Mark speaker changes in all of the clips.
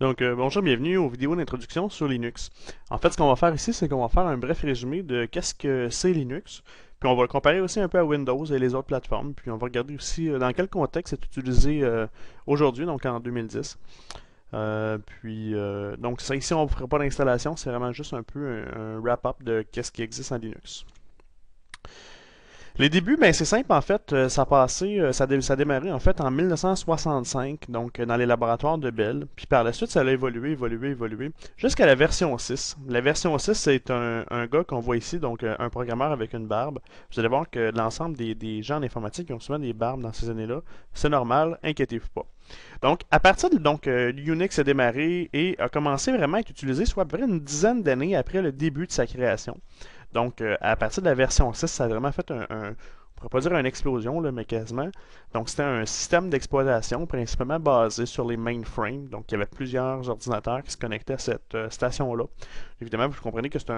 Speaker 1: Donc, euh, bonjour, bienvenue aux vidéos d'introduction sur Linux. En fait, ce qu'on va faire ici, c'est qu'on va faire un bref résumé de qu'est-ce que c'est Linux, puis on va le comparer aussi un peu à Windows et les autres plateformes, puis on va regarder aussi euh, dans quel contexte c'est utilisé euh, aujourd'hui, donc en 2010. puis, donc ça ici, on ne fera pas d'installation, c'est vraiment juste un peu un wrap-up de qu'est-ce qui existe en Linux. Les débuts, ben, c'est simple en fait. Euh, ça euh, ça, a démarré en fait en 1965, donc euh, dans les laboratoires de Bell. Puis par la suite, ça a évolué, évolué, évolué, jusqu'à la version 6. La version 6, c'est un, gars qu'on voit ici, donc un programmeur avec une barbe. Vous allez voir que l'ensemble des, gens en informatique ont souvent des barbes dans ces années-là, c'est normal, inquiétez-vous pas. Donc, à partir de donc, Unix a démarré et a commencé vraiment à être utilisé, soit à près une dizaine d'années après le début de sa création. Donc, euh, à partir de la version 6, ça a vraiment fait un, on pourrait pas dire une explosion, là, mais quasiment. Donc, c'était un système d'exploitation principalement basé sur les mainframes. Donc, il y avait plusieurs ordinateurs qui se connectaient à cette euh, station-là. Évidemment, vous comprenez que c'est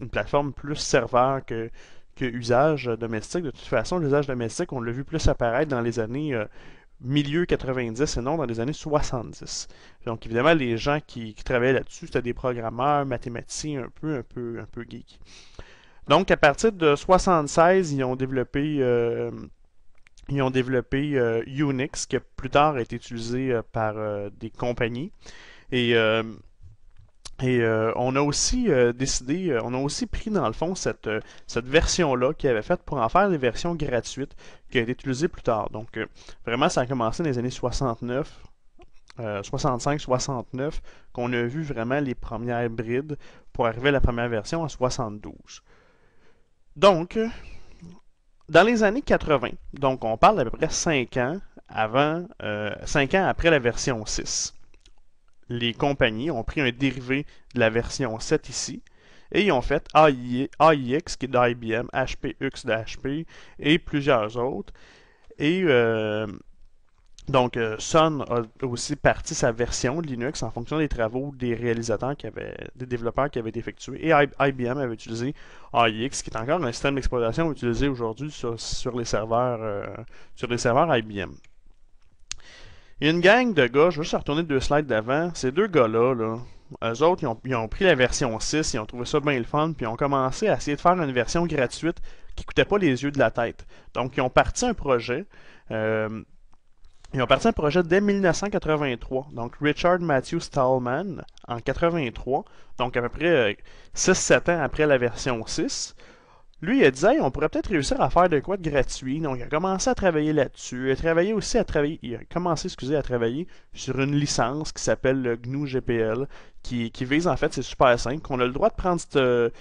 Speaker 1: une plateforme plus serveur que, usage domestique. De toute façon, l'usage domestique, on l'a vu plus apparaître dans les années euh, milieu 90 et non dans les années 70. Donc évidemment, les gens qui, travaillaient là-dessus, c'était des programmeurs, mathématiciens un peu, un peu, un peu geeks. Donc à partir de 76, ils ont développé, euh, ils ont développé euh, Unix, qui plus tard a été utilisé euh, par des compagnies. Et et euh, on a aussi euh, décidé, euh, on a aussi pris dans le fond cette, version-là qu'il avait faite pour en faire les versions gratuites qui a été utilisée plus tard. Donc vraiment, ça a commencé dans les années 69, 65-69, qu'on a vu vraiment les premières brides pour arriver à la première version en 72. Donc, dans les années 80, donc on parle d'à peu près 5 ans avant, 5 ans après la version 6 les compagnies ont pris un dérivé de la version 7 ici et ils ont fait AIX qui est d'IBM, HPX de HP et plusieurs autres. Et euh, donc euh, Sun a aussi parti sa version de Linux en fonction des travaux des réalisateurs qui avaient, des développeurs qui avaient effectué. Et IBM avait utilisé AIX qui est encore un système d'exploitation utilisé aujourd'hui sur, sur les serveurs euh, IBM. Il y a une gang de gars, je vais juste retourner deux slides d'avant. Ces deux gars-là, là, eux autres, ils ont, pris la version 6, ils ont trouvé ça bien le fun, puis ils ont commencé à essayer de faire une version gratuite qui coûtait pas les yeux de la tête. Donc, ils ont parti un projet. Euh, ils ont parti un projet dès 1983. Donc, Richard Matthew Stallman, en 83. Donc, à peu près 6-7 euh, ans après la version 6 lui, il disait, on pourrait peut-être réussir à faire de quoi de gratuit. Donc, il a commencé à travailler là-dessus. Il a aussi à travailler, il a commencé, excusez, à travailler sur une licence qui s'appelle le GNU GPL, qui, vise, en fait, c'est super simple, qu'on a le droit de prendre le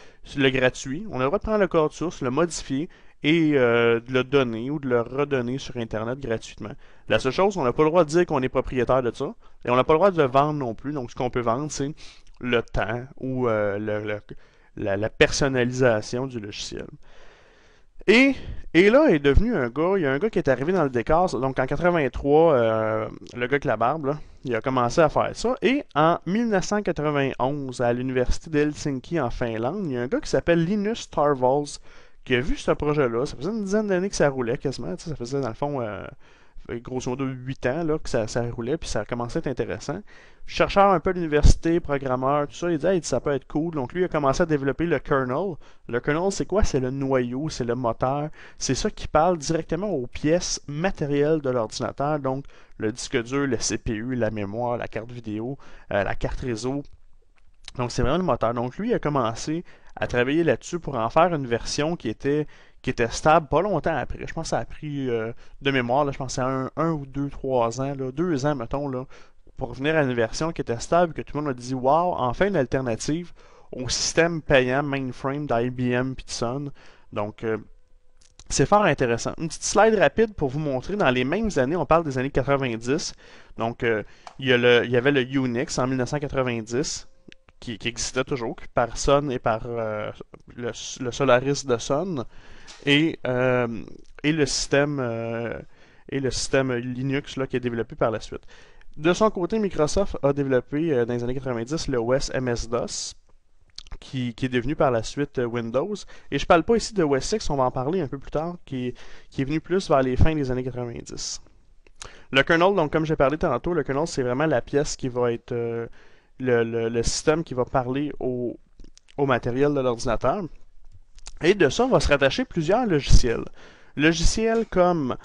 Speaker 1: gratuit, on a le droit de prendre le code source, le modifier et euh, de le donner ou de le redonner sur Internet gratuitement. La seule chose, on n'a pas le droit de dire qu'on est propriétaire de ça et on n'a pas le droit de le vendre non plus. Donc, ce qu'on peut vendre, c'est le temps ou euh, le la, personnalisation du logiciel. Et, et, là, est devenu un gars, il y a un gars qui est arrivé dans le décor, donc en 83, euh, le gars avec la barbe, là, il a commencé à faire ça. Et en 1991, à l'université d'Helsinki en Finlande, il y a un gars qui s'appelle Linus Torvalds qui a vu ce projet-là. Ça faisait une dizaine d'années que ça roulait quasiment, ça faisait dans le fond... Euh, ben, grosso modo 8 ans là, que ça, ça roulait, puis ça a commencé à être intéressant. Chercheur un peu d'université, l'université, programmeur, tout ça, il dit ça peut être cool. Donc lui il a commencé à développer le kernel. Le kernel, c'est quoi C'est le noyau, c'est le moteur. C'est ça qui parle directement aux pièces matérielles de l'ordinateur, donc le disque dur, le CPU, la mémoire, la carte vidéo, euh, la carte réseau. Donc c'est vraiment le moteur. Donc lui il a commencé à travailler là-dessus pour en faire une version qui était qui était stable pas longtemps après. Je pense que ça a pris euh, de mémoire, là, je pense que c'est un, un, ou deux, trois ans, là, deux ans, mettons, pour revenir à une version qui était stable, que tout le monde a dit Wow, enfin une alternative au système payant mainframe d'IBM Sun Donc euh, c'est fort intéressant. Une petite slide rapide pour vous montrer. Dans les mêmes années, on parle des années 90. Donc, euh, il, y il, y avait le Unix en 1990 qui, existait toujours par Sun et par le, Solaris de Sun. Euh, et, le système euh, et le système Linux là, qui est développé par la suite. De son côté, Microsoft a développé euh, dans les années 90 le OS MS-DOS. Qui, est devenu par la suite Windows. Et je ne parle pas ici de OS 6 on va en parler un peu plus tard, qui, est venu plus vers les fins des années 90. Le kernel, donc comme j'ai parlé tantôt, le kernel c'est vraiment la pièce qui va être le, système qui va parler au matériel de l'ordinateur. Et de ça, on va se rattacher plusieurs logiciels. Logiciels comme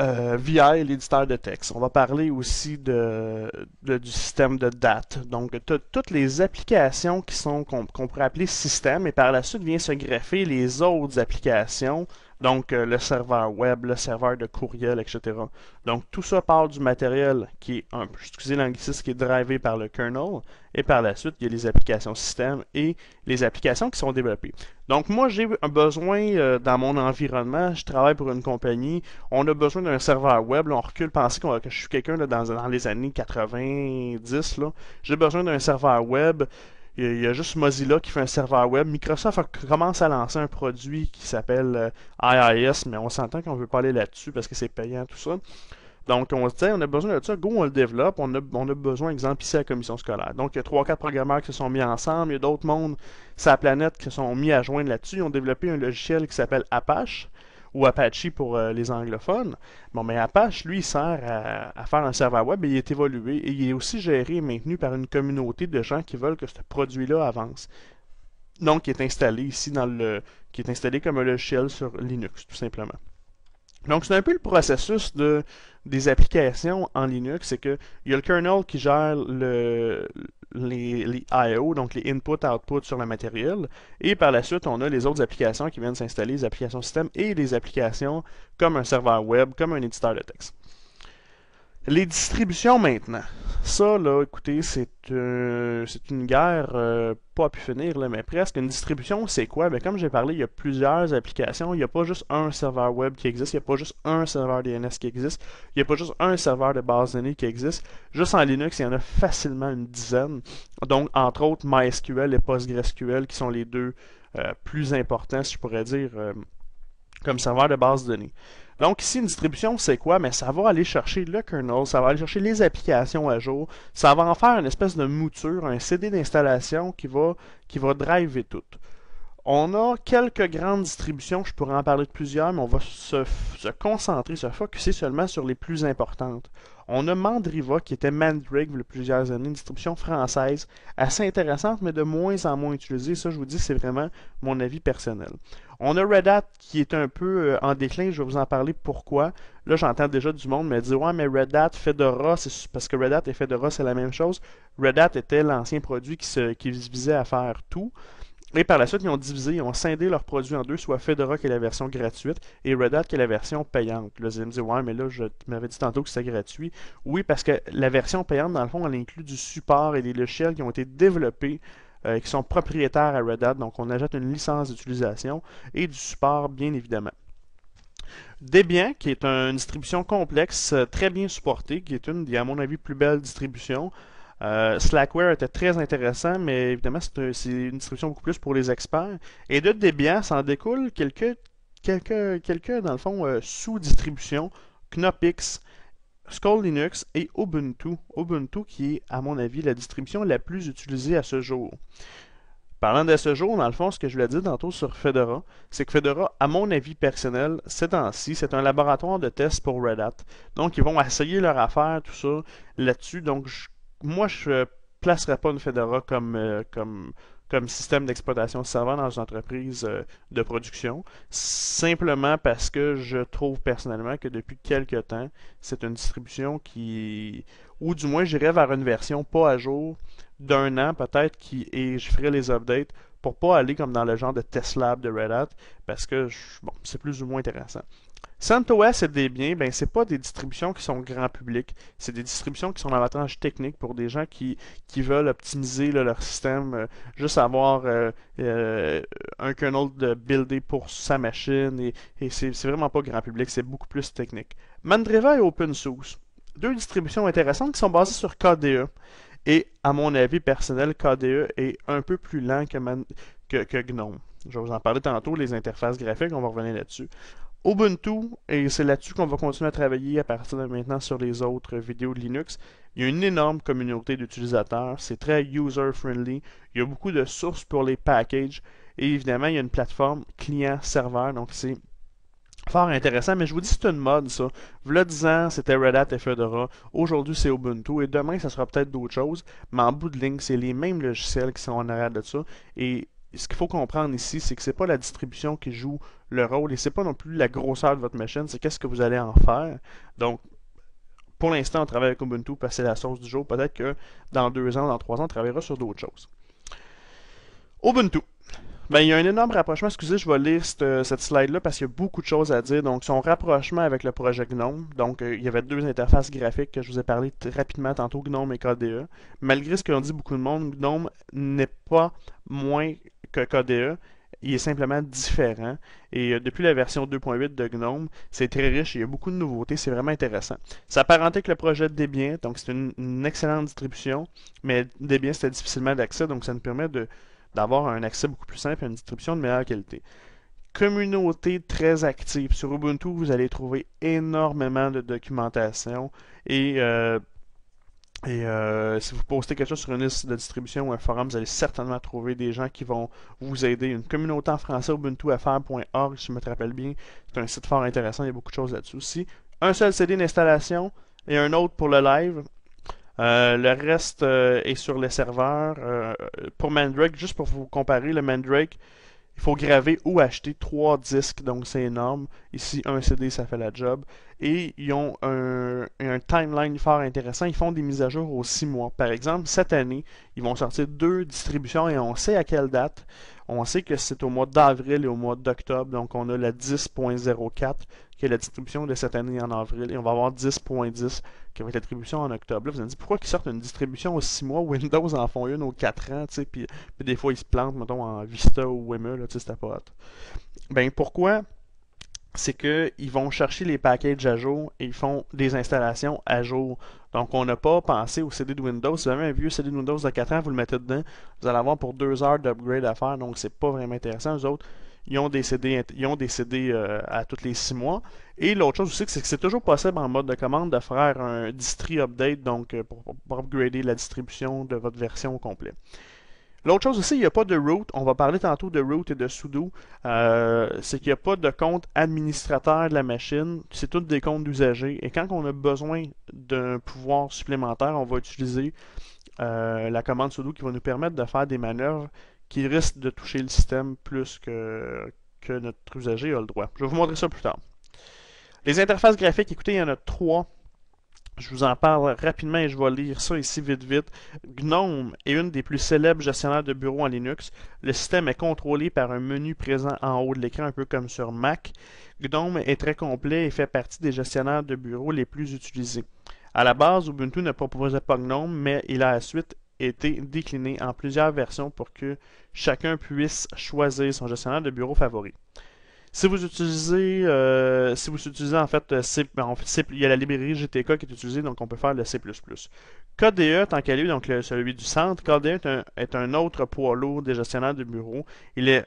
Speaker 1: euh, VI, l'éditeur de texte. On va parler aussi du système de date. Donc, toutes les applications qui sont qu'on pourrait appeler système, et par la suite vient se greffer les autres applications donc, euh, le serveur web, le serveur de courriel, etc. Donc, tout ça part du matériel qui est, un, excusez l'anglicisme, qui est drivé par le kernel. Et par la suite, il y a les applications système et les applications qui sont développées. Donc, moi, j'ai un besoin euh, dans mon environnement. Je travaille pour une compagnie. On a besoin d'un serveur web. on recule, pensez que je suis quelqu'un dans, dans les années 90. Là. J'ai besoin d'un serveur web. Il y a juste Mozilla qui fait un serveur web. Microsoft commence à lancer un produit qui s'appelle euh, IIS, mais on s'entend qu'on ne veut pas aller là-dessus parce que c'est payant, tout ça. Donc, on se dit, on a besoin de ça, go, on le développe, on a, besoin, exemple, ici à la commission scolaire. Donc, il y a 3-4 programmeurs qui se sont mis ensemble, il y a d'autres mondes sa planète qui se sont mis à joindre là-dessus, ils ont développé un logiciel qui s'appelle Apache, ou Apache pour euh, les anglophones. Bon, mais Apache, lui, il sert à, faire un serveur web et il est évolué. Et il est aussi géré et maintenu par une communauté de gens qui veulent que ce produit-là avance. Donc, il est installé ici dans le. qui est installé comme un logiciel sur Linux, tout simplement. Donc, c'est un peu le processus des applications en Linux, c'est il y a le kernel qui gère le, les, IO, donc les input-output sur le matériel. Et par la suite, on a les autres applications qui viennent s'installer, les applications système et les applications comme un serveur web, comme un éditeur de texte. Les distributions maintenant. Ça, là, écoutez, c'est euh, une guerre euh, pas à pu finir, là, mais presque. Une distribution, c'est quoi? Ben, comme j'ai parlé, il y a plusieurs applications. Il n'y a pas juste un serveur web qui existe. Il n'y a pas juste un serveur DNS qui existe. Il n'y a pas juste un serveur de base de données qui existe. Juste en Linux, il y en a facilement une dizaine. Donc, entre autres, MySQL et PostgreSQL, qui sont les deux euh, plus importants, si je pourrais dire, comme serveur de base de données. Donc ici, une distribution, c'est quoi? Mais ça va aller chercher le kernel, ça va aller chercher les applications à jour, ça va en faire une espèce de mouture, un CD d'installation qui va, qui va driver tout. On a quelques grandes distributions, je pourrais en parler de plusieurs, mais on va se, concentrer, se focusser seulement sur les plus importantes. On a Mandriva, qui était Mandrake il plusieurs années, une distribution française assez intéressante, mais de moins en moins utilisée. Ça, je vous dis, c'est vraiment mon avis personnel. On a Red Hat qui est un peu euh, en déclin, je vais vous en parler pourquoi. Là, j'entends déjà du monde me dire Ouais, mais Red Hat, Fedora, c'est parce que Red Hat et Fedora, c'est la même chose. Red Hat était l'ancien produit qui, se, qui visait à faire tout. Et par la suite, ils ont divisé, ils ont scindé leurs produits en deux, soit Fedora qui est la version gratuite et Red Hat qui est la version payante. Là, ils me disent « ouais, mais là, je m'avais dit tantôt que c'est gratuit. Oui, parce que la version payante, dans le fond, elle inclut du support et des logiciels qui ont été développés euh, qui sont propriétaires à Red Hat. Donc, on ajoute une licence d'utilisation et du support, bien évidemment. Debian, qui est une distribution complexe, euh, très bien supportée, qui est une des, à mon avis, plus belles distributions. Euh, Slackware était très intéressant, mais évidemment, c'est une distribution beaucoup plus pour les experts. Et de Debian, s'en découle quelques, quelques, dans le fond, sous distribution Knopix, Skull Linux et Ubuntu. Ubuntu qui est, à mon avis, la distribution la plus utilisée à ce jour. Parlant de ce jour, dans le fond, ce que je voulais dire tantôt sur Fedora, c'est que Fedora, à mon avis personnel, c'est ainsi. c'est un laboratoire de test pour Red Hat. Donc, ils vont essayer leur affaire, tout ça, là-dessus. Donc, moi, je placerai pas une Fedora comme, euh, comme comme système d'exploitation servant dans une entreprise euh, de production, simplement parce que je trouve personnellement que depuis quelques temps, c'est une distribution qui, ou du moins j'irai vers une version pas à jour d'un an peut-être, qui et je ferai les updates pour pas aller comme dans le genre de test lab de Red Hat, parce que c'est plus ou moins intéressant. CentOS et Debian, ben, c'est pas des distributions qui sont grand public. C'est des distributions qui sont davantage technique pour des gens qui, qui veulent optimiser leur système, euh, juste avoir euh, euh, un kernel de buildé pour sa machine. Et, c'est vraiment pas grand public, c'est beaucoup plus technique. Mandreva et open source. Deux distributions intéressantes qui sont basées sur KDE. Et à mon avis personnel, KDE est un peu plus lent que, que, que GNOME. Je vais vous en parler tantôt, les interfaces graphiques, on va revenir là-dessus. Ubuntu, et c'est là-dessus qu'on va continuer à travailler à partir de maintenant sur les autres vidéos de Linux. Il y a une énorme communauté d'utilisateurs, c'est très user-friendly, il y a beaucoup de sources pour les packages, et évidemment, il y a une plateforme client-serveur, donc c'est fort intéressant, mais je vous dis, c'est une mode, ça. V'là 10 ans, c'était Red Hat et Fedora, aujourd'hui, c'est Ubuntu, et demain, ça sera peut-être d'autres choses, mais en bout de ligne, c'est les mêmes logiciels qui sont en arrière de ça, et ce qu'il faut comprendre ici, c'est que c'est pas la distribution qui joue le rôle et c'est pas non plus la grosseur de votre machine, c'est qu'est-ce que vous allez en faire. Donc, pour l'instant, on travaille avec Ubuntu parce que c'est la source du jour. Peut-être que dans deux ans, dans trois ans, on travaillera sur d'autres choses. Ubuntu. Ben, il y a un énorme rapprochement. Excusez, je vais lire euh, cette, slide-là parce qu'il y a beaucoup de choses à dire. Donc, son rapprochement avec le projet GNOME. Donc, euh, il y avait deux interfaces graphiques que je vous ai parlé rapidement tantôt, GNOME et KDE. Malgré ce que l'on dit beaucoup de monde, GNOME n'est pas moins que KDE. Il est simplement différent. Et euh, depuis la version 2.8 de GNOME, c'est très riche, il y a beaucoup de nouveautés, c'est vraiment intéressant. Ça parenté avec le projet Debian, donc c'est une, excellente distribution, mais Debian c'était difficilement d'accès, donc ça nous permet d'avoir un accès beaucoup plus simple et une distribution de meilleure qualité communauté très active. Sur Ubuntu, vous allez trouver énormément de documentation et euh, et euh, si vous postez quelque chose sur une liste de distribution ou un forum, vous allez certainement trouver des gens qui vont vous aider. Une communauté en français, ubuntufr.org, si je me rappelle bien. C'est un site fort intéressant, il y a beaucoup de choses là-dessus aussi. Un seul CD d'installation et un autre pour le live. Euh, le reste euh, est sur les serveurs. pour Mandrake, juste pour vous comparer, le Mandrake, il faut graver ou acheter trois disques, donc c'est énorme. Ici, un CD, ça fait la job. Et ils ont un, timeline fort intéressant. Ils font des mises à jour aux six mois. Par exemple, cette année, ils vont sortir deux distributions et on sait à quelle date. On sait que c'est au mois d'avril et au mois d'octobre. Donc, on a la 10.04 qui est la distribution de cette année en avril, et on va avoir 10.10 qui va être l'attribution en octobre. Là, vous allez me dire, pourquoi ils sortent une distribution aux 6 mois, Windows en font une aux 4 ans, tu puis, puis, des fois ils se plantent, mettons, en Vista ou WME, là, tu pas hot. Ben pourquoi c'est qu'ils vont chercher les packages à jour et ils font des installations à jour. Donc, on n'a pas pensé au CD de Windows. Si vous avez un vieux CD de Windows de 4 ans, vous le mettez dedans, vous allez avoir pour 2 heures d'upgrade à faire. Donc, c'est pas vraiment intéressant. Les autres, ils ont décédé. Euh, à toutes les six mois. Et l'autre chose aussi, c'est que c'est toujours possible en mode de commande de faire un distri update, donc euh, pour, upgrader la distribution de votre version au complet. L'autre chose aussi, il n'y a pas de root. On va parler tantôt de root et de sudo. Euh, c'est qu'il n'y a pas de compte administrateur de la machine. C'est tous des comptes d'usagers. Et quand on a besoin d'un pouvoir supplémentaire, on va utiliser la commande sudo qui va nous permettre de faire des manœuvres qui risque de toucher le système plus que, notre usager a le droit. Je vais vous montrer ça plus tard. Les interfaces graphiques, écoutez, il y en a trois. Je vous en parle rapidement et je vais lire ça ici vite vite. GNOME est une des plus célèbres gestionnaires de bureaux en Linux. Le système est contrôlé par un menu présent en haut de l'écran, un peu comme sur Mac. GNOME est très complet et fait partie des gestionnaires de bureaux les plus utilisés. À la base, Ubuntu ne proposait pas GNOME, mais il a la suite été décliné en plusieurs versions pour que chacun puisse choisir son gestionnaire de bureau favori. Si vous utilisez, euh, si vous utilisez en fait, euh, C, ben, il y a la librairie GTK qui est utilisée, donc on peut faire le C++. KDE, tant qu'à lui, donc celui du centre, KDE est un, est un autre poids lourd des gestionnaires de bureau. Il est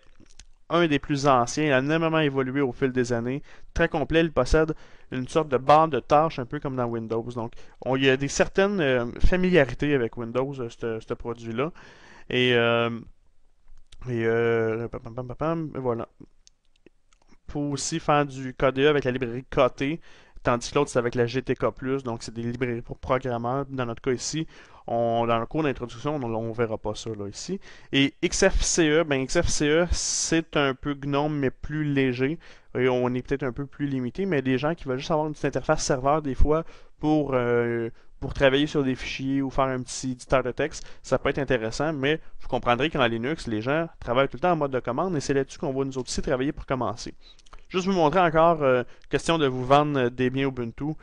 Speaker 1: un des plus anciens. Il a énormément évolué au fil des années. Très complet, il possède une sorte de barre de tâches, un peu comme dans Windows. Donc, on, il y a des certaines euh, familiarités avec Windows, euh, ce produit-là. Et, euh, euh et voilà. Pour aussi faire du KDE avec la librairie KT tandis que l'autre, c'est avec la GTK, donc c'est des librairies pour programmeurs. Dans notre cas ici, dans le cours d'introduction, on ne verra pas ça là, ici. Et XFCE, ben, XFCE, c'est un peu GNOME, mais plus léger. on est peut-être un peu plus limité, mais des gens qui veulent juste avoir une petite interface serveur, des fois, pour, euh, pour travailler sur des fichiers ou faire un petit éditeur de texte, ça peut être intéressant, mais vous comprendrez qu'en Linux, les gens travaillent tout le temps en mode de commande, et c'est là-dessus qu'on va nous aussi travailler pour commencer. Juste vous montrer encore, euh, question de vous vendre euh, des biens Ubuntu.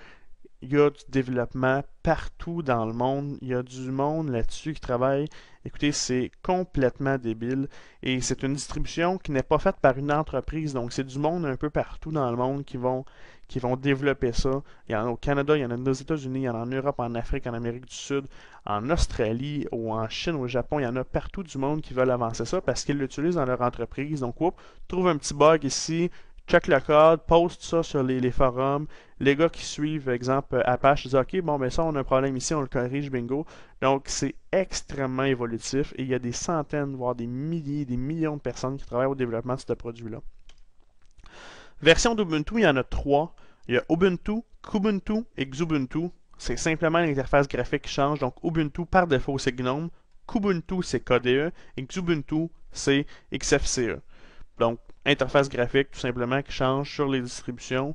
Speaker 1: Il y a du développement partout dans le monde. Il y a du monde là-dessus qui travaille. Écoutez, c'est complètement débile. Et c'est une distribution qui n'est pas faite par une entreprise. Donc, c'est du monde un peu partout dans le monde qui vont, qui vont développer ça. Il y en a au Canada, il y en a aux États-Unis, il y en a en Europe, en Afrique, en Amérique du Sud, en Australie, ou en Chine, au Japon. Il y en a partout du monde qui veulent avancer ça parce qu'ils l'utilisent dans leur entreprise. Donc, oups, trouve un petit bug ici, check le code, poste ça sur les, forums. Les gars qui suivent, exemple, euh, Apache, disent OK, bon, mais ça, on a un problème ici, on le corrige, bingo. Donc, c'est extrêmement évolutif et il y a des centaines, voire des milliers, des millions de personnes qui travaillent au développement de ce produit-là. Version d'Ubuntu, il y en a trois. Il y a Ubuntu, Kubuntu et Xubuntu. C'est simplement l'interface graphique qui change. Donc, Ubuntu, par défaut, c'est GNOME. Kubuntu, c'est KDE. Et Xubuntu, c'est XFCE. Donc, interface graphique tout simplement qui change sur les distributions,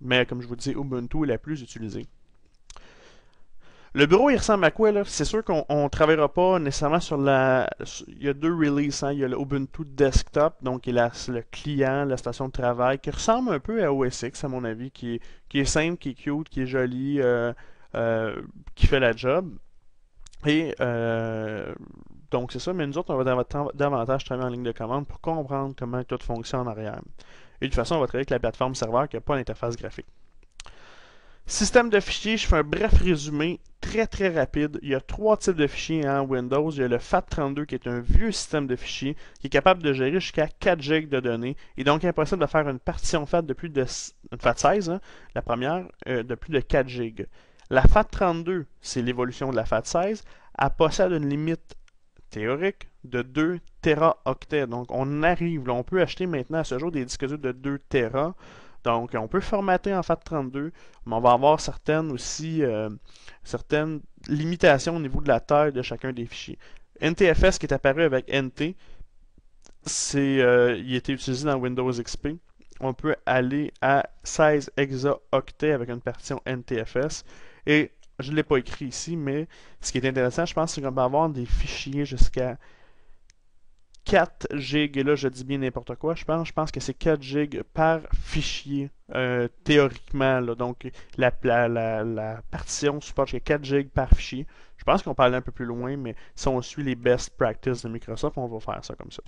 Speaker 1: mais comme je vous dis, Ubuntu est la plus utilisée. Le bureau, il ressemble à quoi là? C'est sûr qu'on ne travaillera pas nécessairement sur la. Il y a deux releases. Hein? Il y a l'Ubuntu Desktop, donc il a le client, la station de travail, qui ressemble un peu à OS X, à mon avis, qui est, qui est simple, qui est cute, qui est joli, euh, euh, qui fait la job. Et euh, donc, c'est ça, mais nous autres, on va davantage travailler en ligne de commande pour comprendre comment tout fonctionne en arrière. Et de toute façon, on va travailler avec la plateforme serveur qui n'a pas d'interface graphique. Système de fichiers, je fais un bref résumé très très rapide. Il y a trois types de fichiers en hein, Windows. Il y a le FAT32 qui est un vieux système de fichiers qui est capable de gérer jusqu'à 4 GB de données et donc il est impossible de faire une partition FAT de plus de FAT 16, hein. la première, euh, de plus de 4 GB. La FAT32, c'est l'évolution de la FAT16. Elle possède une limite théorique de 2 Teraoctets, Donc, on arrive, on peut acheter maintenant à ce jour des disques durs de 2 Tera, Donc, on peut formater en FAT32, mais on va avoir certaines aussi, euh, certaines limitations au niveau de la taille de chacun des fichiers. NTFS qui est apparu avec NT, c'est, euh, il était utilisé dans Windows XP. On peut aller à 16 hexaoctets avec une partition NTFS. Et je ne l'ai pas écrit ici, mais ce qui est intéressant, je pense, c'est qu'on peut avoir des fichiers jusqu'à 4 gigs, et là je dis bien n'importe quoi, je pense, je pense que c'est 4 gigs par fichier, euh, théoriquement. donc la, la, la, partition supporte 4 gigs par fichier. Je pense qu'on peut aller un peu plus loin, mais si on suit les best practices de Microsoft, on va faire ça comme ça.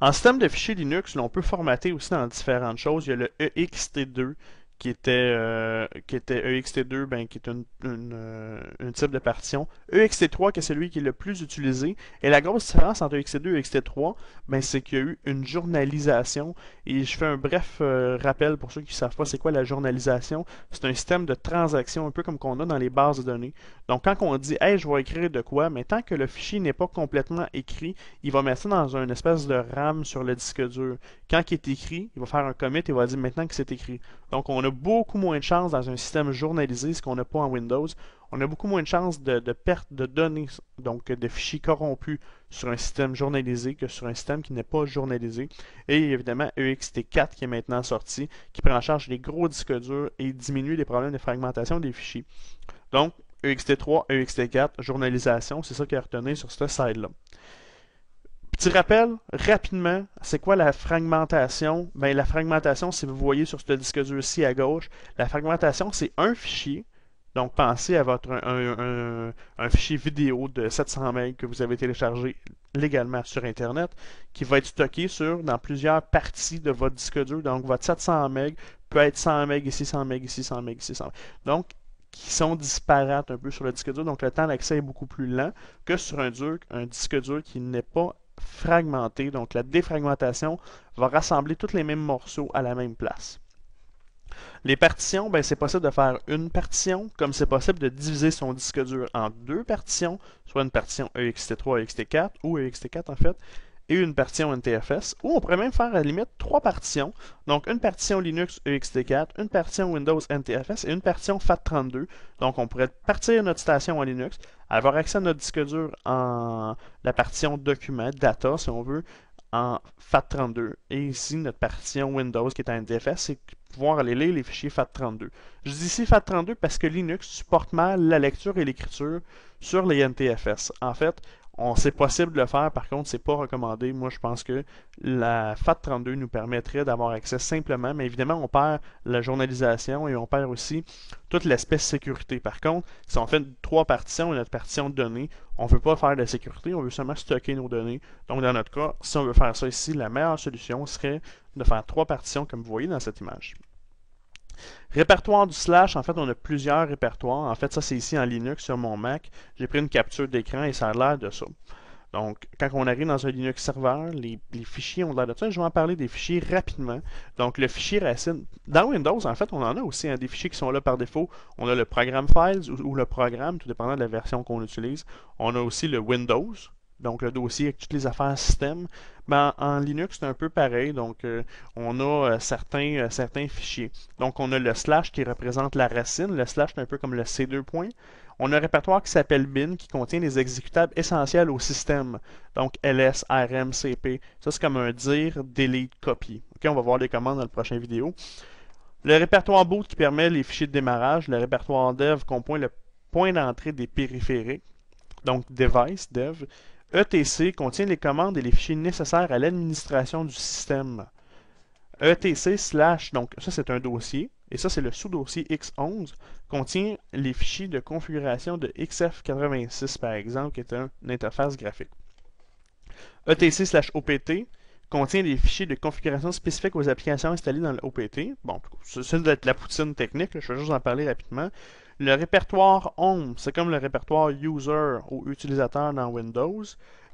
Speaker 1: En système de fichiers Linux, on peut formater aussi dans différentes choses. Il y a le EXT2 qui était, euh, qui était EXT2, ben, qui est euh, un type de partition. EXT3, qui est celui qui est le plus utilisé. Et la grosse différence entre EXT2 et EXT3, ben, c'est qu'il y a eu une journalisation. Et je fais un bref euh, rappel pour ceux qui ne savent pas c'est quoi la journalisation. C'est un système de transaction, un peu comme qu'on a dans les bases de données. Donc, quand on dit, hey, je vais écrire de quoi, mais tant que le fichier n'est pas complètement écrit, il va mettre ça dans une espèce de RAM sur le disque dur. Quand il est écrit, il va faire un commit et il va dire maintenant que c'est écrit. Donc, on on a beaucoup moins de chances dans un système journalisé, ce qu'on n'a pas en Windows. On a beaucoup moins de chances de, perte de données, donc de fichiers corrompus sur un système journalisé que sur un système qui n'est pas journalisé. Et évidemment, EXT4 qui est maintenant sorti, qui prend en charge les gros disques durs et diminue les problèmes de fragmentation des fichiers. Donc, EXT3, EXT4, journalisation, c'est ça qui est retenu sur ce side-là. Petit rappel, rapidement, c'est quoi la fragmentation? Ben, la fragmentation, si vous voyez sur ce disque dur ici à gauche, la fragmentation, c'est un fichier. Donc, pensez à votre un, fichier vidéo de 700 MB que vous avez téléchargé légalement sur Internet, qui va être stocké sur dans plusieurs parties de votre disque dur. Donc, votre 700 MB peut être 100 MB ici, 100 MB ici, 100 MB ici, 100 MB. Donc, qui sont disparates un peu sur le disque dur. Donc, le temps d'accès est beaucoup plus lent que sur un, un disque dur qui n'est pas fragmenter. Donc la défragmentation va rassembler tous les mêmes morceaux à la même place. Les partitions, ben, c'est possible de faire une partition, comme c'est possible de diviser son disque dur en deux partitions, soit une partition EXT3, EXT4, e ou EXT4 en fait, et une partition NTFS, ou on pourrait même faire à la limite trois partitions, donc une partition Linux EXT4, une partition Windows NTFS et une partition FAT32. Donc on pourrait partir notre station en Linux, avoir accès à notre disque dur en la partition document, data si on veut, en FAT32. Et ici notre partition Windows qui est en NTFS, et pouvoir aller lire les fichiers FAT32. Je dis ici FAT32 parce que Linux supporte mal la lecture et l'écriture sur les NTFS. En fait, on, c'est possible de le faire, par contre, c'est pas recommandé. Moi, je pense que la FAT32 nous permettrait d'avoir accès simplement, mais évidemment, on perd la journalisation et on perd aussi toute l'aspect sécurité. Par contre, si on fait trois partitions et notre partition de données, on ne veut pas faire de sécurité, on veut seulement stocker nos données. Donc, dans notre cas, si on veut faire ça ici, la meilleure solution serait de faire trois partitions comme vous voyez dans cette image. Répertoire du slash, en fait, on a plusieurs répertoires. En fait, ça, c'est ici en Linux sur mon Mac. J'ai pris une capture d'écran et ça a l'air de ça. Donc, quand on arrive dans un Linux serveur, les, fichiers ont l'air de ça. Je vais en parler des fichiers rapidement. Donc, le fichier racine. Dans Windows, en fait, on en a aussi un hein, des fichiers qui sont là par défaut. On a le Program files ou, ou le programme, tout dépendant de la version qu'on utilise. On a aussi le Windows, donc le dossier avec toutes les affaires système. Ben, en Linux, c'est un peu pareil. Donc, euh, on a euh, certains, euh, certains fichiers. Donc, on a le slash qui représente la racine. Le slash, c'est un peu comme le C2 On a un répertoire qui s'appelle bin qui contient les exécutables essentiels au système. Donc, ls, rm, cp. Ça, c'est comme un dire, delete, copy. on va voir les commandes dans la prochaine vidéo. Le répertoire boot qui permet les fichiers de démarrage. Le répertoire dev qu'on pointe le point d'entrée des périphériques. Donc, device, dev. ETC contient les commandes et les fichiers nécessaires à l'administration du système. ETC slash, donc ça c'est un dossier, et ça c'est le sous-dossier X11, contient les fichiers de configuration de XF86 par exemple, qui est une interface graphique. ETC slash OPT contient les fichiers de configuration spécifiques aux applications installées dans l'OPT. Bon, c'est de la poutine technique, je vais juste en parler rapidement. Le répertoire Home, c'est comme le répertoire User ou utilisateur dans Windows.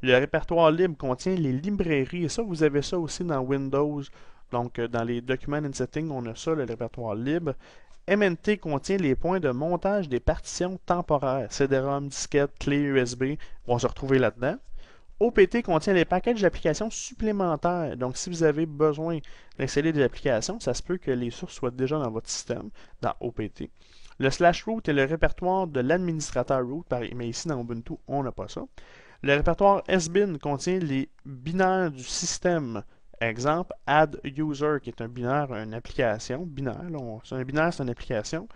Speaker 1: Le répertoire libre contient les librairies, et ça, vous avez ça aussi dans Windows. Donc, euh, dans les documents and settings, on a ça, le répertoire libre. MNT contient les points de montage des partitions temporaires. CD-ROM, disquette, clé USB vont se retrouver là-dedans. OPT contient les packages d'applications supplémentaires. Donc, si vous avez besoin d'installer des applications, ça se peut que les sources soient déjà dans votre système, dans OPT. Le slash root est le répertoire de l'administrateur root, mais ici dans Ubuntu, on n'a pas ça. Le répertoire sbin contient les binaires du système. Exemple, add user, qui est un binaire, une application binaire. C'est un binaire, c'est une application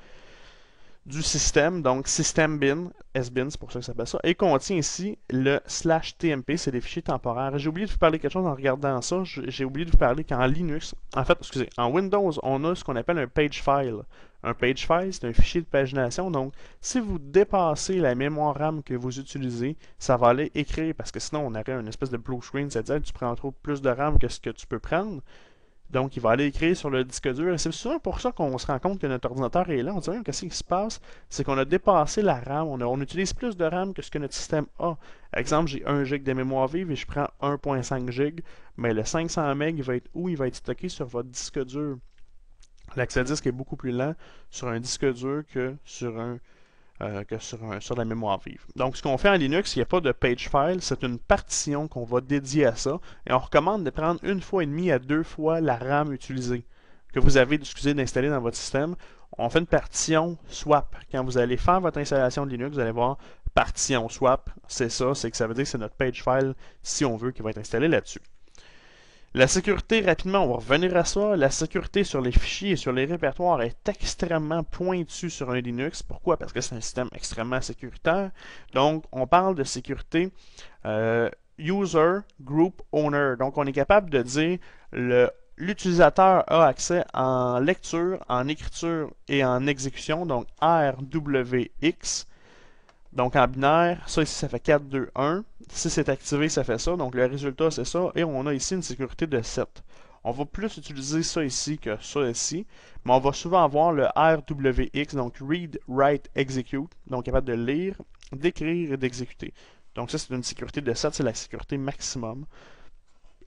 Speaker 1: du système, donc système bin, sbin, c'est pour ça que ça s'appelle ça, et contient ici le slash tmp, c'est des fichiers temporaires. J'ai oublié de vous parler quelque chose en regardant ça, j'ai oublié de vous parler qu'en Linux, en fait, excusez, en Windows, on a ce qu'on appelle un page file. Un page file, c'est un fichier de pagination, donc si vous dépassez la mémoire RAM que vous utilisez, ça va aller écrire, parce que sinon on aurait une espèce de blue screen, c'est-à-dire que tu prends trop plus de RAM que ce que tu peux prendre, donc, il va aller écrire sur le disque dur. C'est souvent pour ça qu'on se rend compte que notre ordinateur est lent. On se qu'est-ce qui se passe? C'est qu'on a dépassé la RAM. On, utilise plus de RAM que ce que notre système a. Exemple, j'ai 1 GB de mémoire vive et je prends 1.5 GB. Mais le 500 MB, il va être où? Il va être stocké sur votre disque dur. L'accès disque est beaucoup plus lent sur un disque dur que sur un euh, que sur, la mémoire vive. Donc, ce qu'on fait en Linux, il n'y a pas de page file, c'est une partition qu'on va dédier à ça, et on recommande de prendre une fois et demie à deux fois la RAM utilisée que vous avez excusez, d'installer dans votre système. On fait une partition swap. Quand vous allez faire votre installation de Linux, vous allez voir partition swap, c'est ça, c'est que ça veut dire que c'est notre page file, si on veut, qui va être installé là-dessus. La sécurité, rapidement, on va revenir à ça. La sécurité sur les fichiers et sur les répertoires est extrêmement pointue sur un Linux. Pourquoi? Parce que c'est un système extrêmement sécuritaire. Donc, on parle de sécurité euh, User Group Owner. Donc, on est capable de dire le l'utilisateur a accès en lecture, en écriture et en exécution, donc RWX. Donc en binaire, ça ici ça fait 4, 2, 1. Si c'est activé, ça fait ça. Donc le résultat c'est ça. Et on a ici une sécurité de 7. On va plus utiliser ça ici que ça ici. Mais on va souvent avoir le RWX, donc Read, Write, Execute. Donc capable de lire, d'écrire et d'exécuter. Donc ça c'est une sécurité de 7, c'est la sécurité maximum.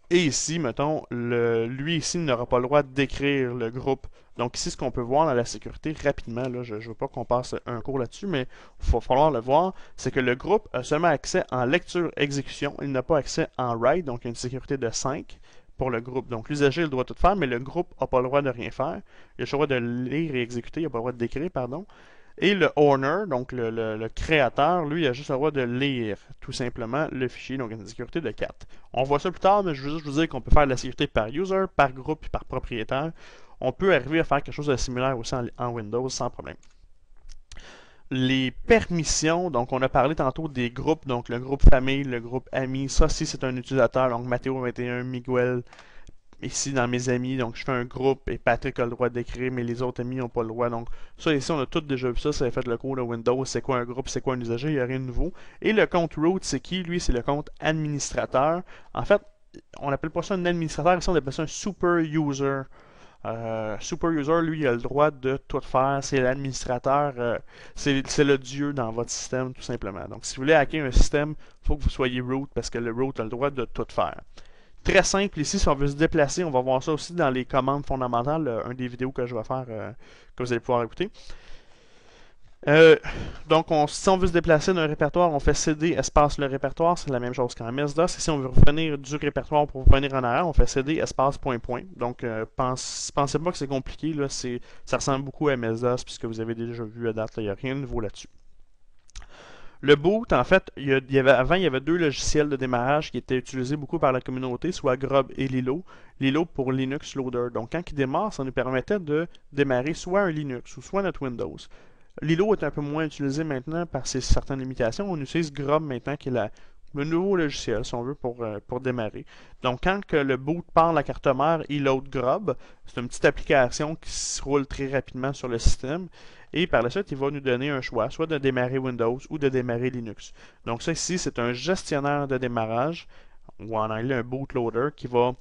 Speaker 1: Et ici, mettons, lui ici n'aura pas le droit d'écrire le groupe. Donc ici, ce qu'on peut voir dans la sécurité rapidement, là, je ne veux pas qu'on passe un cours là-dessus, mais il va falloir le voir, c'est que le groupe a seulement accès en lecture-exécution, il n'a pas accès en write, donc il y a une sécurité de 5 pour le groupe. Donc l'usager le doit tout faire, mais le groupe n'a pas le droit de rien faire. Il a le droit de lire et exécuter, il n'a pas le droit de d'écrire, pardon. Et le owner, donc le, créateur, lui, a juste le droit de lire tout simplement le fichier, donc une sécurité de 4. On voit ça plus tard, mais je veux juste vous dire qu'on peut faire de la sécurité par user, par groupe et par propriétaire. On peut arriver à faire quelque chose de similaire aussi en, Windows sans problème les permissions, donc on a parlé tantôt des groupes, donc le groupe famille, le groupe ami, ça si c'est un utilisateur, donc mathéo 21, Miguel, ici dans mes amis. Donc, je fais un groupe et Patrick a le droit d'écrire, mais les autres amis n'ont pas le droit. Donc, ça ici, on a tout déjà vu ça. Ça fait le cours de Windows. C'est quoi un groupe, c'est quoi un usager, il n'y a rien de nouveau. Et le compte root, c'est qui Lui, c'est le compte administrateur. En fait, on n'appelle pas ça un administrateur, ici, on appelle ça un super user. Euh, super user, lui, il a le droit de tout faire. C'est l'administrateur, euh, c'est le dieu dans votre système, tout simplement. Donc, si vous voulez hacker un système, il faut que vous soyez root parce que le root a le droit de tout faire. Très simple ici, si on veut se déplacer, on va voir ça aussi dans les commandes fondamentales, euh, un des vidéos que je vais faire, euh, que vous allez pouvoir écouter. Euh, donc, si on veut se déplacer d'un répertoire, on fait CD espace le répertoire, c'est la même chose qu'en MS-DOS. Et si on veut revenir du répertoire pour revenir en arrière, on fait CD espace point point. Donc, ne pensez pas que c'est compliqué, là, ça ressemble beaucoup à MS-DOS, puisque vous avez déjà vu à date, il n'y a rien de nouveau là-dessus. Le boot, en fait, il avait, avant, il y avait deux logiciels de démarrage qui étaient utilisés beaucoup par la communauté, soit Grub et Lilo. Lilo pour Linux Loader. Donc, quand il démarre, ça nous permettait de démarrer soit un Linux ou soit notre Windows. Lilo est un peu moins utilisé maintenant par ses certaines limitations. On utilise Grub maintenant, qui est la le nouveau logiciel, si on veut, pour, euh, pour démarrer. Donc, quand que le boot part la carte mère, il load Grub. C'est une petite application qui se roule très rapidement sur le système. Et par la suite, il va nous donner un choix, soit de démarrer Windows ou de démarrer Linux. Donc, ça ici, c'est un gestionnaire de démarrage, ou en anglais un bootloader, qui va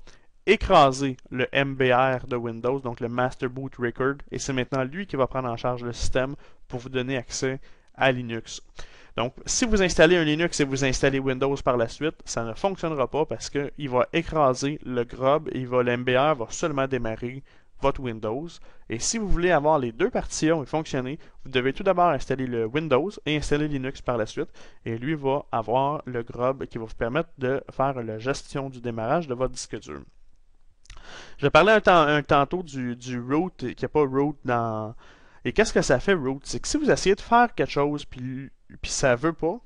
Speaker 1: écraser le MBR de Windows, donc le Master Boot Record, et c'est maintenant lui qui va prendre en charge le système pour vous donner accès à Linux. Donc, si vous installez un Linux et vous installez Windows par la suite, ça ne fonctionnera pas parce qu'il va écraser le grub et il va, l'MBR va seulement démarrer votre Windows. Et si vous voulez avoir les deux partitions et fonctionner, vous devez tout d'abord installer le Windows et installer Linux par la suite. Et lui va avoir le grub qui va vous permettre de faire la gestion du démarrage de votre disque dur. Je parlais un, un tantôt du, du root, qu'il n'y a pas root dans, et qu'est-ce que ça fait, Root? C'est que si vous essayez de faire quelque chose, puis, puis ça veut pas,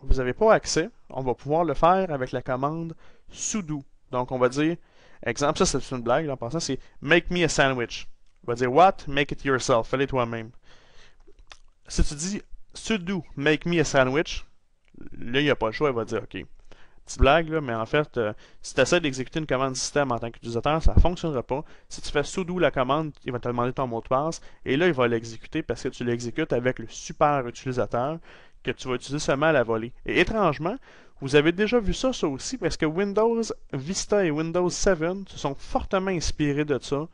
Speaker 1: vous n'avez pas accès, on va pouvoir le faire avec la commande sudo. Donc, on va dire, exemple, ça c'est une blague, en passant, c'est make me a sandwich. On va dire what? Make it yourself. Fais-le toi-même. Si tu dis sudo make me a sandwich, là, il n'y a pas le choix, il va dire OK petite blague, mais en fait, euh, si tu essaies d'exécuter une commande système en tant qu'utilisateur, ça ne fonctionnera pas. Si tu fais sudo la commande, il va te demander ton mot de passe, et là, il va l'exécuter parce que tu l'exécutes avec le super utilisateur que tu vas utiliser seulement à la volée. Et étrangement, vous avez déjà vu ça, ça aussi, parce que Windows Vista et Windows 7 se sont fortement inspirés de ça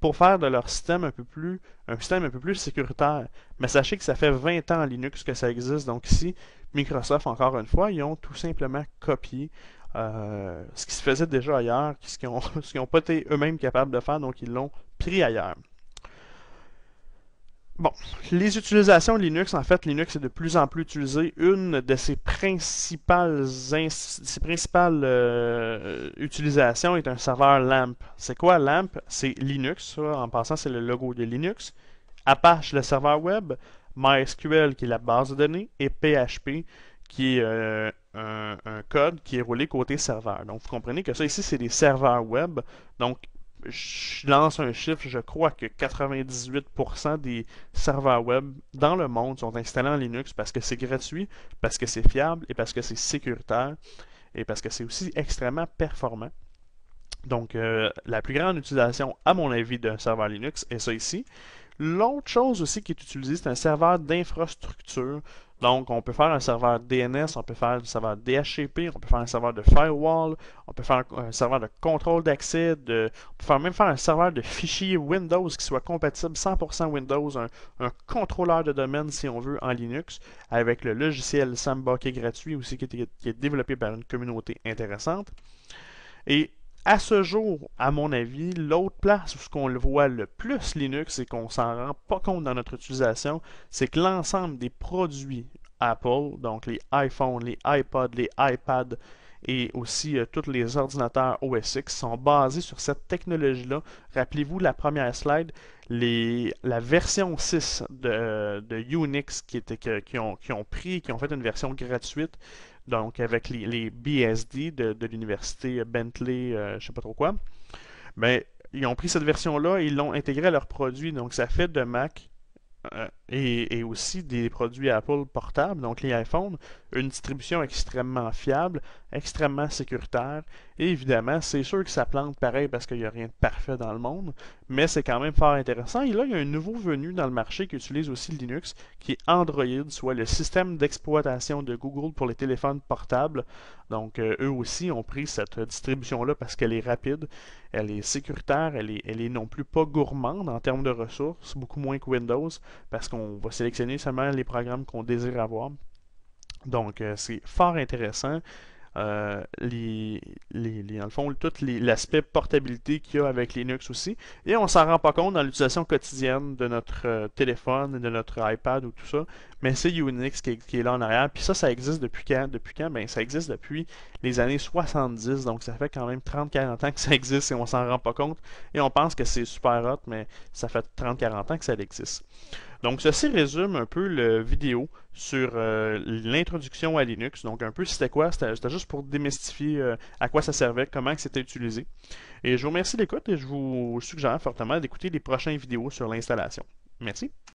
Speaker 1: pour faire de leur système un peu plus un système un peu plus sécuritaire. Mais sachez que ça fait 20 ans Linux que ça existe. Donc ici, Microsoft, encore une fois, ils ont tout simplement copié euh, ce qui se faisait déjà ailleurs, ce qu'ils n'ont pas été eux-mêmes capables de faire, donc ils l'ont pris ailleurs. Bon, les utilisations Linux, en fait, Linux est de plus en plus utilisé. Une de ses principales, euh, utilisations est un serveur LAMP. C'est quoi LAMP C'est Linux, en passant, c'est le logo de Linux. Apache, le serveur web. MySQL, qui est la base de données. Et PHP, qui est euh, un, un, code qui est roulé côté serveur. Donc, vous comprenez que ça ici, c'est des serveurs web. Donc, je lance un chiffre, je crois que 98% des serveurs web dans le monde sont installés en Linux parce que c'est gratuit, parce que c'est fiable et parce que c'est sécuritaire et parce que c'est aussi extrêmement performant. Donc, euh, la plus grande utilisation, à mon avis, d'un serveur Linux est ça ici. L'autre chose aussi qui est utilisée, c'est un serveur d'infrastructure. Donc, on peut faire un serveur DNS, on peut faire un serveur DHCP, on peut faire un serveur de firewall, on peut faire un serveur de contrôle d'accès, on peut faire même faire un serveur de fichiers Windows qui soit compatible 100% Windows, un, contrôleur de domaine si on veut en Linux, avec le logiciel Samba qui est gratuit aussi, qui est, qui est développé par une communauté intéressante. Et à ce jour, à mon avis, l'autre place où ce qu'on le voit le plus Linux et qu'on s'en rend pas compte dans notre utilisation, c'est que l'ensemble des produits Apple, donc les iPhones, les iPods, les iPads et aussi euh, tous les ordinateurs OS X sont basés sur cette technologie-là. Rappelez-vous la première slide, la version 6 euh, de, Unix qui, ont, qui ont pris, qui ont fait une version gratuite, donc avec les, BSD de, l'université Bentley, euh, je ne sais pas trop quoi. Mais ben, ils ont pris cette version-là et ils l'ont intégrée à leur produit Donc ça fait de Mac euh, et, aussi des produits Apple portables, donc les iPhones, une distribution extrêmement fiable, extrêmement sécuritaire. Et évidemment, c'est sûr que ça plante pareil parce qu'il n'y a rien de parfait dans le monde, mais c'est quand même fort intéressant. Et là, il y a un nouveau venu dans le marché qui utilise aussi Linux, qui est Android, soit le système d'exploitation de Google pour les téléphones portables. Donc, euh, eux aussi ont pris cette distribution-là parce qu'elle est rapide, elle est sécuritaire, elle est, elle est non plus pas gourmande en termes de ressources, beaucoup moins que Windows, parce qu'on on va sélectionner seulement les programmes qu'on désire avoir. Donc, euh, c'est fort intéressant. Euh, les, les, dans le fond, tout l'aspect portabilité qu'il y a avec Linux aussi. Et on s'en rend pas compte dans l'utilisation quotidienne de notre euh, téléphone, de notre iPad ou tout ça. Mais c'est Unix qui, est là en arrière. Puis ça, ça existe depuis quand? Depuis quand? Ben, ça existe depuis les années 70. Donc ça fait quand même 30-40 ans que ça existe et on s'en rend pas compte. Et on pense que c'est super hot, mais ça fait 30-40 ans que ça existe. Donc, ceci résume un peu le vidéo sur euh, l'introduction à Linux. Donc, un peu c'était quoi, c'était juste pour démystifier euh, à quoi ça servait, comment c'était utilisé. Et je vous remercie l'écoute et je vous suggère fortement d'écouter les prochaines vidéos sur l'installation. Merci.